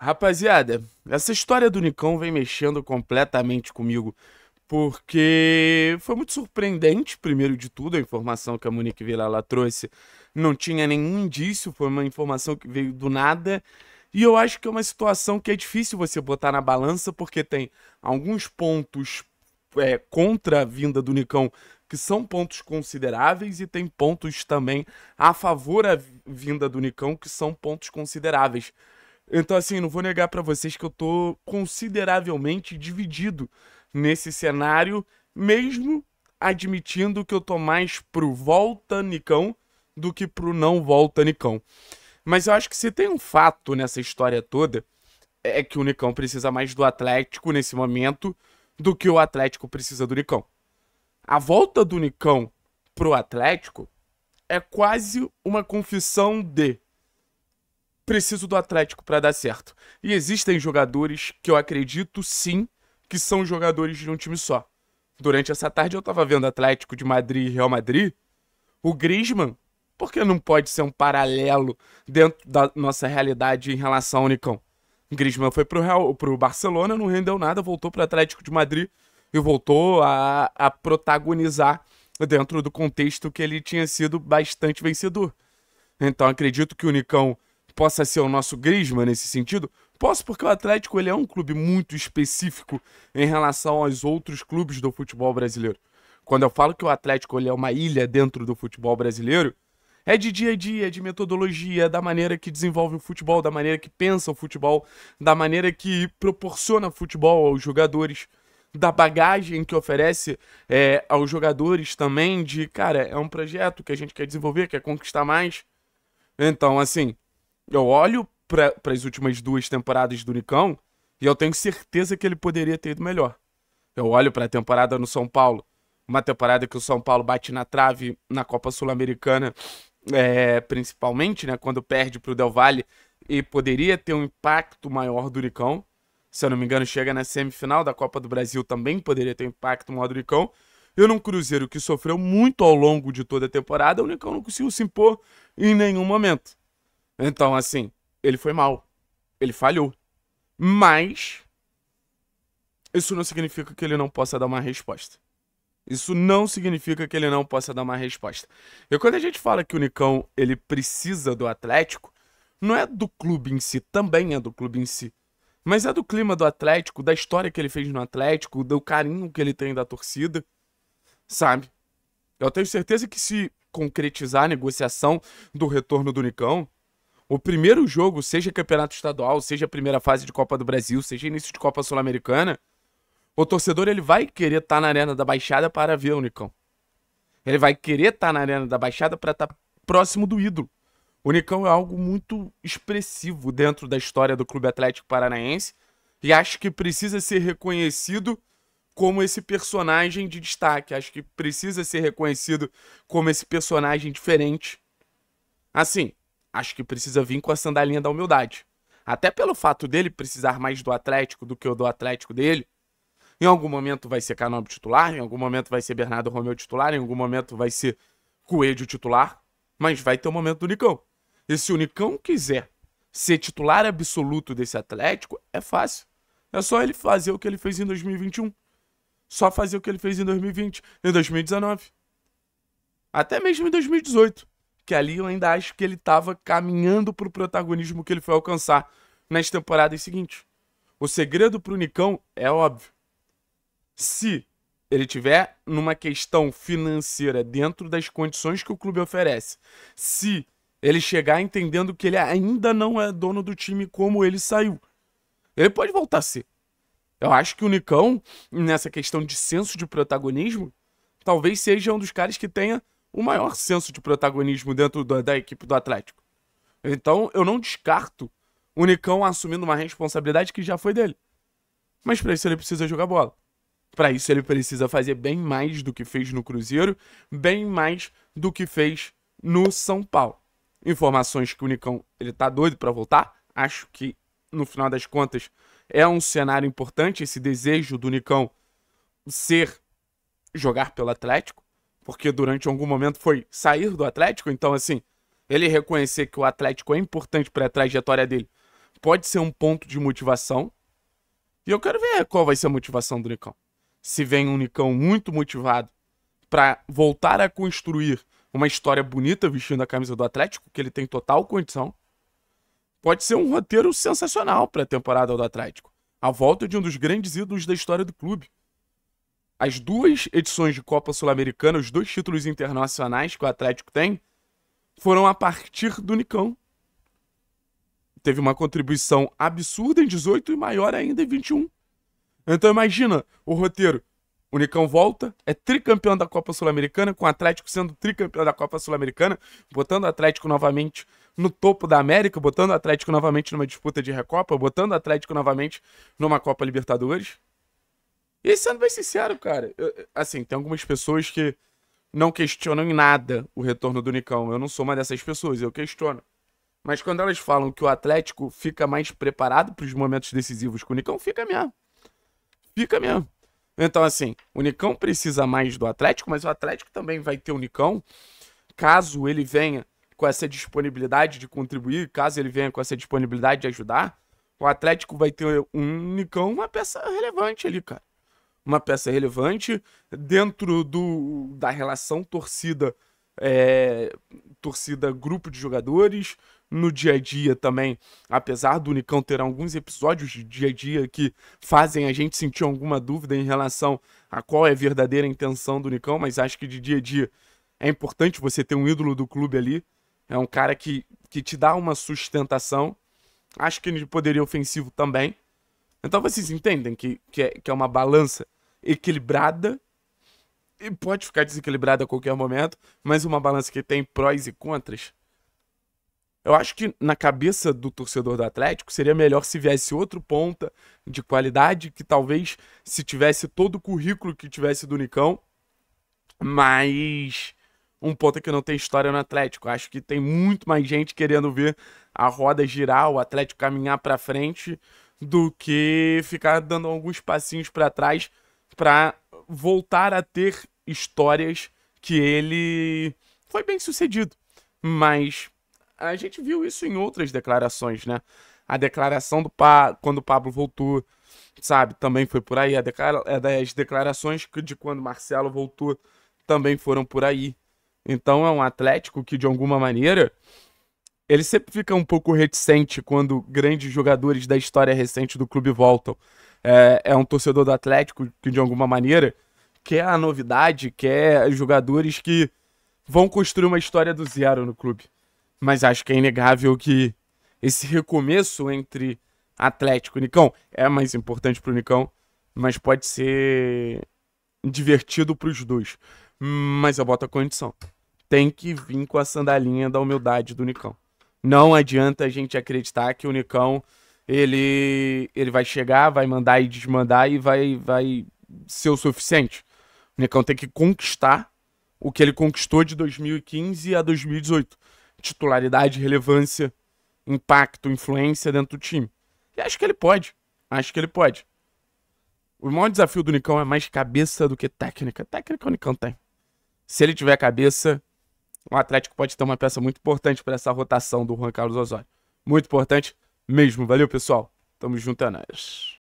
Rapaziada, essa história do Nicão vem mexendo completamente comigo, porque foi muito surpreendente, primeiro de tudo, a informação que a Monique ela trouxe. Não tinha nenhum indício, foi uma informação que veio do nada. E eu acho que é uma situação que é difícil você botar na balança, porque tem alguns pontos é, contra a vinda do Nicão que são pontos consideráveis e tem pontos também a favor da vinda do Nicão que são pontos consideráveis. Então, assim, não vou negar para vocês que eu tô consideravelmente dividido nesse cenário, mesmo admitindo que eu tô mais pro volta Nicão do que pro não volta Nicão. Mas eu acho que se tem um fato nessa história toda, é que o Nicão precisa mais do Atlético nesse momento do que o Atlético precisa do Nicão. A volta do Nicão pro Atlético é quase uma confissão de preciso do Atlético para dar certo. E existem jogadores que eu acredito sim que são jogadores de um time só. Durante essa tarde eu tava vendo Atlético de Madrid e Real Madrid. O Griezmann, por que não pode ser um paralelo dentro da nossa realidade em relação ao Nicão? Griezmann foi pro, Real, pro Barcelona, não rendeu nada, voltou pro Atlético de Madrid e voltou a, a protagonizar dentro do contexto que ele tinha sido bastante vencedor. Então acredito que o Nicão possa ser o nosso Grisma nesse sentido? Posso, porque o Atlético ele é um clube muito específico em relação aos outros clubes do futebol brasileiro. Quando eu falo que o Atlético ele é uma ilha dentro do futebol brasileiro, é de dia a dia, de metodologia, da maneira que desenvolve o futebol, da maneira que pensa o futebol, da maneira que proporciona futebol aos jogadores, da bagagem que oferece é, aos jogadores também, de cara, é um projeto que a gente quer desenvolver, quer conquistar mais. Então, assim, eu olho para as últimas duas temporadas do Nicão e eu tenho certeza que ele poderia ter ido melhor. Eu olho para a temporada no São Paulo, uma temporada que o São Paulo bate na trave na Copa Sul-Americana, é, principalmente, né, quando perde para o Del Valle e poderia ter um impacto maior do Nicão. Se eu não me engano, chega na semifinal da Copa do Brasil também poderia ter um impacto maior do Nicão. E num Cruzeiro que sofreu muito ao longo de toda a temporada, o Nicão não conseguiu se impor em nenhum momento. Então, assim, ele foi mal. Ele falhou. Mas. Isso não significa que ele não possa dar uma resposta. Isso não significa que ele não possa dar uma resposta. E quando a gente fala que o Nicão ele precisa do Atlético, não é do clube em si, também é do clube em si. Mas é do clima do Atlético, da história que ele fez no Atlético, do carinho que ele tem da torcida, sabe? Eu tenho certeza que se concretizar a negociação do retorno do Nicão, o primeiro jogo, seja campeonato estadual, seja primeira fase de Copa do Brasil, seja início de Copa Sul-Americana, o torcedor ele vai querer estar tá na Arena da Baixada para ver o Unicão. Ele vai querer estar tá na Arena da Baixada para estar tá próximo do ídolo. O Unicão é algo muito expressivo dentro da história do Clube Atlético Paranaense e acho que precisa ser reconhecido como esse personagem de destaque. Acho que precisa ser reconhecido como esse personagem diferente. Assim, acho que precisa vir com a sandalinha da humildade. Até pelo fato dele precisar mais do Atlético do que o do Atlético dele. Em algum momento vai ser Canobi titular, em algum momento vai ser Bernardo Romeu titular, em algum momento vai ser Coelho titular, mas vai ter o um momento do Nicão. E se o Nicão quiser ser titular absoluto desse Atlético, é fácil. É só ele fazer o que ele fez em 2021. Só fazer o que ele fez em 2020, em 2019. Até mesmo em 2018 que ali eu ainda acho que ele estava caminhando para o protagonismo que ele foi alcançar nas temporadas seguintes. O segredo para o Nicão é óbvio. Se ele tiver numa questão financeira dentro das condições que o clube oferece, se ele chegar entendendo que ele ainda não é dono do time como ele saiu, ele pode voltar a ser. Eu acho que o Nicão, nessa questão de senso de protagonismo, talvez seja um dos caras que tenha o maior senso de protagonismo dentro da, da equipe do Atlético. Então, eu não descarto o Nicão assumindo uma responsabilidade que já foi dele. Mas para isso ele precisa jogar bola. Para isso ele precisa fazer bem mais do que fez no Cruzeiro, bem mais do que fez no São Paulo. Informações que o Nicão ele tá doido para voltar. Acho que no final das contas é um cenário importante esse desejo do Nicão ser jogar pelo Atlético porque durante algum momento foi sair do Atlético, então assim, ele reconhecer que o Atlético é importante para a trajetória dele pode ser um ponto de motivação. E eu quero ver qual vai ser a motivação do Nicão. Se vem um Nicão muito motivado para voltar a construir uma história bonita vestindo a camisa do Atlético, que ele tem total condição, pode ser um roteiro sensacional para a temporada do Atlético. A volta de um dos grandes ídolos da história do clube as duas edições de Copa Sul-Americana, os dois títulos internacionais que o Atlético tem, foram a partir do Nicão. Teve uma contribuição absurda em 18 e maior ainda em 21. Então imagina o roteiro. O Nicão volta, é tricampeão da Copa Sul-Americana, com o Atlético sendo tricampeão da Copa Sul-Americana, botando o Atlético novamente no topo da América, botando o Atlético novamente numa disputa de Recopa, botando o Atlético novamente numa Copa Libertadores. E sendo bem sincero, cara, eu, assim, tem algumas pessoas que não questionam em nada o retorno do Nicão. Eu não sou uma dessas pessoas, eu questiono. Mas quando elas falam que o Atlético fica mais preparado para os momentos decisivos com o Nicão, fica mesmo. Fica mesmo. Então, assim, o Nicão precisa mais do Atlético, mas o Atlético também vai ter o Nicão, caso ele venha com essa disponibilidade de contribuir, caso ele venha com essa disponibilidade de ajudar, o Atlético vai ter um Nicão, uma peça relevante ali, cara uma peça relevante dentro do, da relação torcida é, torcida grupo de jogadores no dia a dia também apesar do Unicão ter alguns episódios de dia a dia que fazem a gente sentir alguma dúvida em relação a qual é a verdadeira intenção do Unicão mas acho que de dia a dia é importante você ter um ídolo do clube ali é um cara que, que te dá uma sustentação acho que ele poderia ofensivo também então vocês entendem que, que, é, que é uma balança equilibrada. E pode ficar desequilibrada a qualquer momento, mas uma balança que tem prós e contras. Eu acho que na cabeça do torcedor do Atlético seria melhor se viesse outro ponta de qualidade, que talvez se tivesse todo o currículo que tivesse do Nicão, mas um ponta que não tem história no Atlético. Acho que tem muito mais gente querendo ver a roda girar, o Atlético caminhar para frente, do que ficar dando alguns passinhos para trás para voltar a ter histórias que ele foi bem sucedido. Mas a gente viu isso em outras declarações, né? A declaração do pa... quando o Pablo voltou, sabe, também foi por aí. A é, As declarações de quando Marcelo voltou também foram por aí. Então é um Atlético que, de alguma maneira, ele sempre fica um pouco reticente quando grandes jogadores da história recente do clube voltam é, é um torcedor do Atlético que, de alguma maneira, quer a novidade, quer jogadores que vão construir uma história do zero no clube. Mas acho que é inegável que esse recomeço entre Atlético e Nicão é mais importante para o Nicão, mas pode ser divertido para os dois. Mas eu boto a condição. Tem que vir com a sandalinha da humildade do Nicão. Não adianta a gente acreditar que o Nicão ele ele vai chegar, vai mandar e desmandar e vai vai ser o suficiente. O Nicão tem que conquistar o que ele conquistou de 2015 a 2018. Titularidade, relevância, impacto, influência dentro do time. E acho que ele pode. Acho que ele pode. O maior desafio do Nicão é mais cabeça do que técnica. Técnica o Nicão tem. Se ele tiver cabeça, o Atlético pode ter uma peça muito importante para essa rotação do Juan Carlos Osório. Muito importante mesmo. Valeu, pessoal. Tamo junto, é nóis.